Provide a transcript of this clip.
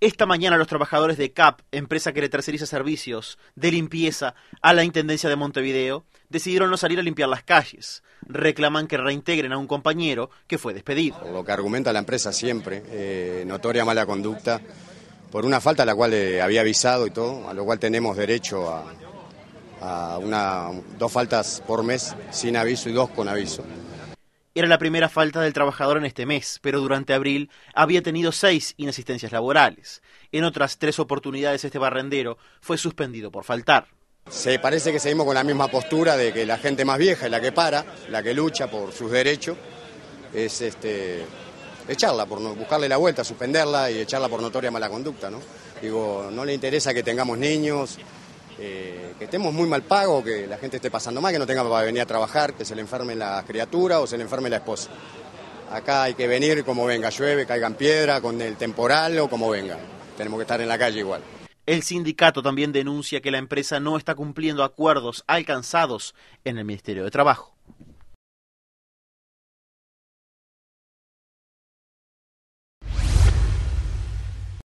Esta mañana los trabajadores de CAP, empresa que le terceriza servicios de limpieza a la Intendencia de Montevideo, decidieron no salir a limpiar las calles. Reclaman que reintegren a un compañero que fue despedido. lo que argumenta la empresa siempre, eh, notoria mala conducta, por una falta a la cual eh, había avisado y todo, a lo cual tenemos derecho a, dos faltas por mes sin aviso y dos con aviso. Era la primera falta del trabajador en este mes, pero durante abril había tenido seis inasistencias laborales. En otras tres oportunidades este barrendero fue suspendido por faltar. Se parece que seguimos con la misma postura de que la gente más vieja es la que para, la que lucha por sus derechos, es este, echarla, por no, buscarle la vuelta, suspenderla y echarla por notoria mala conducta. ¿no? Digo, no le interesa que tengamos niños, eh, que estemos muy mal pagos, que la gente esté pasando mal, que no tenga para venir a trabajar, que se le enferme la criatura o se le enferme la esposa. Acá hay que venir como venga, llueve, caigan piedra, con el temporal o como venga. Tenemos que estar en la calle igual. El sindicato también denuncia que la empresa no está cumpliendo acuerdos alcanzados en el Ministerio de Trabajo.